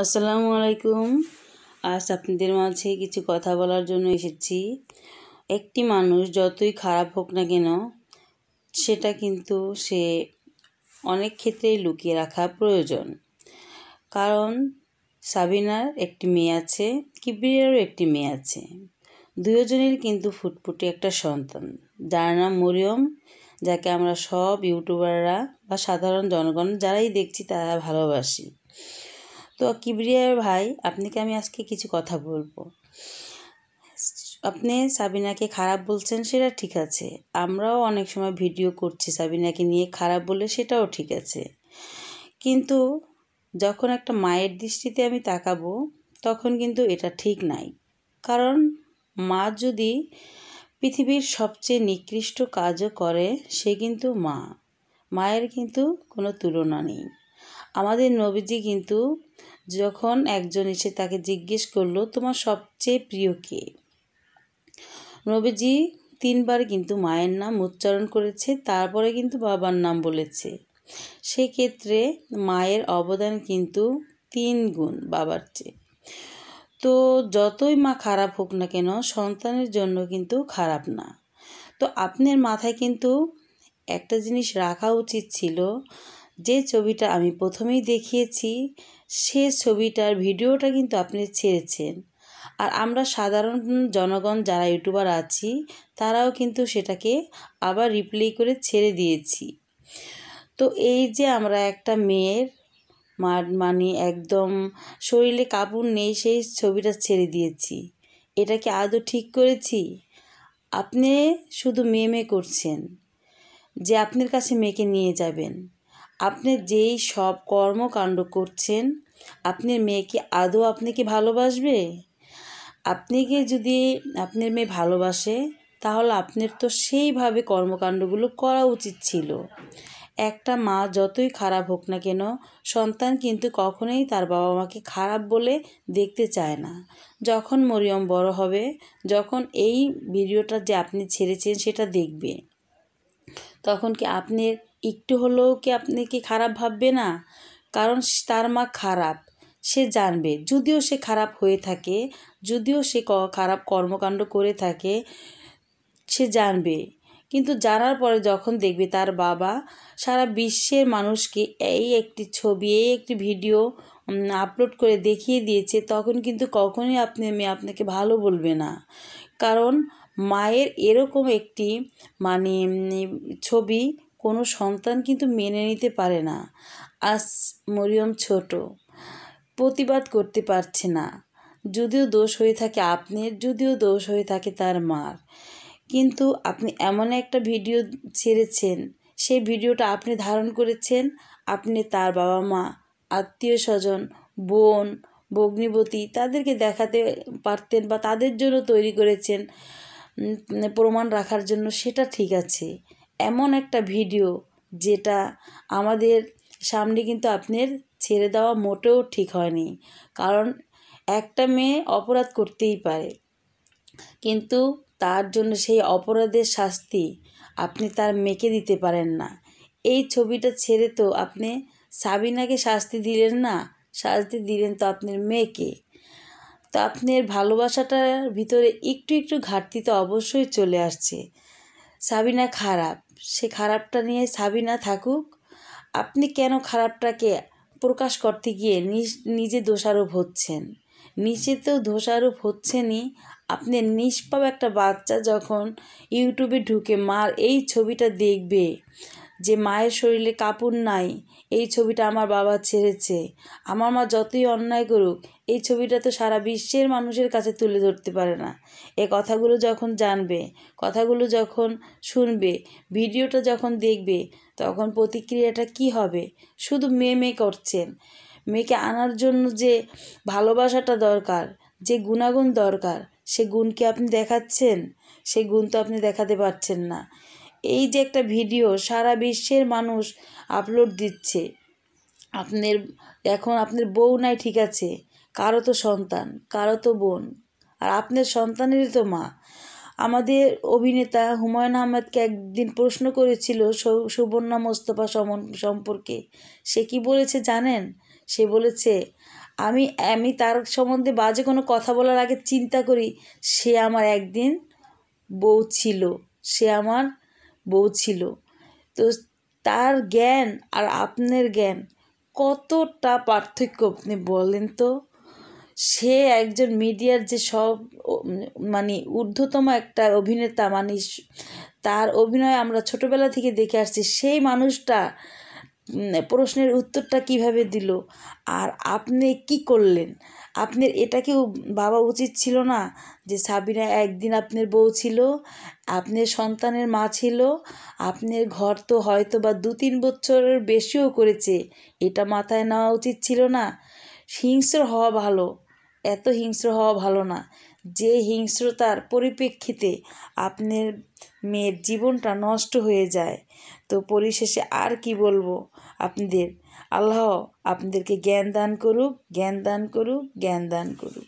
আসসালামু আলাইকুম আজ আপনাদের মাঝে কিছু কথা বলার জন্য এসেছি একটি মানুষ যতই খারাপ হোক না কেন সেটা কিন্তু সে অনেক ক্ষেত্রেই লুকিয়ে রাখা প্রয়োজন কারণ সাবিনার একটি মেয়ে আছে কিবিরিয়ারও একটি মেয়ে আছে দুজনের কিন্তু ফুটফুটে একটা সন্তান যার নাম মরিয়ম যাকে আমরা সব ইউটিউবাররা বা সাধারণ জনগণ যারাই দেখছি তারা ভালোবাসি তো কিবরিয়ার ভাই আপনাকে আমি আজকে কিছু কথা বলবো আপনি সাবিনাকে খারাপ বলছেন সেটা ঠিক আছে আমরাও অনেক সময় ভিডিও করছি সাবিনাকে নিয়ে খারাপ বলে সেটাও ঠিক আছে কিন্তু যখন একটা মায়ের দৃষ্টিতে আমি তাকাবো তখন কিন্তু এটা ঠিক নাই কারণ মা যদি পৃথিবীর সবচেয়ে নিকৃষ্ট কাজও করে সে কিন্তু মা মায়ের কিন্তু কোনো তুলনা নেই আমাদের নবীজি কিন্তু যখন একজন এসে তাকে জিজ্ঞেস করলো তোমার সবচেয়ে প্রিয় কে নবীজি তিনবার কিন্তু মায়ের নাম উচ্চারণ করেছে তারপরে কিন্তু বাবার নাম বলেছে সেক্ষেত্রে মায়ের অবদান কিন্তু তিন গুণ বাবার চেয়ে তো যতই মা খারাপ হোক না কেন সন্তানের জন্য কিন্তু খারাপ না তো আপনার মাথায় কিন্তু একটা জিনিস রাখা উচিত ছিল যে ছবিটা আমি প্রথমেই দেখিয়েছি সে ছবিটার ভিডিওটা কিন্তু আপনি ছেড়েছেন আর আমরা সাধারণ জনগণ যারা ইউটিউবার আছি তারাও কিন্তু সেটাকে আবার রিপ্লে করে ছেড়ে দিয়েছি তো এই যে আমরা একটা মেয়ের মার মানে একদম শরীরে কাপড় নেই সেই ছবিটা ছেড়ে দিয়েছি এটাকে আদৌ ঠিক করেছি আপনি শুধু মেয়ে মেয়ে করছেন যে আপনার কাছে মেয়েকে নিয়ে যাবেন আপনি যেই সব কর্মকাণ্ড করছেন আপনার মেয়ে কি আদৌ আপনাকে ভালোবাসবে আপনাকে যদি আপনার মেয়ে ভালোবাসে তাহলে আপনার তো সেইভাবে কর্মকাণ্ডগুলো করা উচিত ছিল একটা মা যতই খারাপ হোক না কেন সন্তান কিন্তু কখনোই তার বাবা মাকে খারাপ বলে দেখতে চায় না যখন মরিয়ম বড় হবে যখন এই ভিডিওটা যে আপনি ছেড়েছেন সেটা দেখবে তখন কি আপনি একটু হলেও কি আপনি কি খারাপ ভাববে না কারণ তার মা খারাপ সে জানবে যদিও সে খারাপ হয়ে থাকে যদিও সে খারাপ কর্মকাণ্ড করে থাকে সে জানবে কিন্তু জানার পরে যখন দেখবে তার বাবা সারা বিশ্বের মানুষকে এই একটি ছবি এই একটি ভিডিও আপলোড করে দেখিয়ে দিয়েছে তখন কিন্তু কখনোই আপনি মেয়ে আপনাকে ভালো বলবে না কারণ মায়ের এরকম একটি মানে ছবি কোনো সন্তান কিন্তু মেনে নিতে পারে না আজ মরিয়ম ছোট প্রতিবাদ করতে পারছে না যদিও দোষ হয়ে থাকে আপনার যদিও দোষ হয়ে থাকে তার মার কিন্তু আপনি এমন একটা ভিডিও ছেড়েছেন সেই ভিডিওটা আপনি ধারণ করেছেন আপনি তার বাবা মা আত্মীয় স্বজন বোন ভগ্নিবতী তাদেরকে দেখাতে পারতেন বা তাদের জন্য তৈরি করেছেন প্রমাণ রাখার জন্য সেটা ঠিক আছে এমন একটা ভিডিও যেটা আমাদের সামনে কিন্তু আপনার ছেড়ে দেওয়া মোটেও ঠিক হয়নি কারণ একটা মেয়ে অপরাধ করতেই পারে কিন্তু তার জন্য সেই অপরাধের শাস্তি আপনি তার মেয়েকে দিতে পারেন না এই ছবিটা ছেড়ে তো আপনি সাবিনাকে শাস্তি দিলেন না শাস্তি দিলেন তো আপনার মেয়েকে তো আপনার ভালোবাসাটার ভিতরে একটু একটু ঘাটতি তো অবশ্যই চলে আসছে সাবিনা খারাপ সে খারাপটা নিয়ে সাবিনা থাকুক আপনি কেন খারাপটাকে প্রকাশ করতে গিয়ে নিজে দোষারোপ হচ্ছেন নিচে তো দোষারোপ হচ্ছেনই আপনি নিষ্পাপ একটা বাচ্চা যখন ইউটিউবে ঢুকে মার এই ছবিটা দেখবে যে মায়ের শরীরে কাপড় নাই এই ছবিটা আমার বাবা ছেড়েছে আমার মা যতই অন্যায় করুক এই ছবিটা তো সারা বিশ্বের মানুষের কাছে তুলে ধরতে পারে না এ কথাগুলো যখন জানবে কথাগুলো যখন শুনবে ভিডিওটা যখন দেখবে তখন প্রতিক্রিয়াটা কি হবে শুধু মেয়ে মেয়ে করছেন মেয়েকে আনার জন্য যে ভালোবাসাটা দরকার যে গুণাগুণ দরকার সে গুণকে আপনি দেখাচ্ছেন সে গুণ তো আপনি দেখাতে পারছেন না এই যে একটা ভিডিও সারা বিশ্বের মানুষ আপলোড দিচ্ছে আপনার এখন আপনার বউ নাই ঠিক আছে কারো তো সন্তান কারো তো বোন আর আপনার সন্তানেরই তো মা আমাদের অভিনেতা হুমায়ুন আহমেদকে একদিন প্রশ্ন করেছিল সুবর্ণা মোস্তফা সম্পর্কে সে কি বলেছে জানেন সে বলেছে আমি আমি তার সম্বন্ধে বাজে কোনো কথা বলার আগে চিন্তা করি সে আমার একদিন বউ ছিল সে আমার বউ ছিল তো তার জ্ঞান আর আপনার জ্ঞান কতটা পার্থক্য আপনি বলেন তো সে একজন মিডিয়ার যে সব মানে ঊর্ধ্বতম একটা অভিনেতা মানে তার অভিনয় আমরা ছোটবেলা থেকে দেখে আসছি সেই মানুষটা প্রশ্নের উত্তরটা কিভাবে দিল আর আপনি কি করলেন আপনার এটা কেউ বাবা উচিত ছিল না যে সাবিনা একদিন আপনার বউ ছিল আপনার সন্তানের মা ছিল আপনার ঘর তো হয়তো বা দু তিন বছরের বেশিও করেছে এটা মাথায় নেওয়া উচিত ছিল না হিংস্র হওয়া ভালো এত হিংস্র হওয়া ভালো না যে হিংস্রতার পরিপ্রেক্ষিতে আপনার মেয়ের জীবনটা নষ্ট হয়ে যায় তো পরিশেষে আর কি বলবো আপনাদের আল্লাহ আপনাদেরকে জ্ঞান দান করুক জ্ঞান দান করুক জ্ঞান দান করুক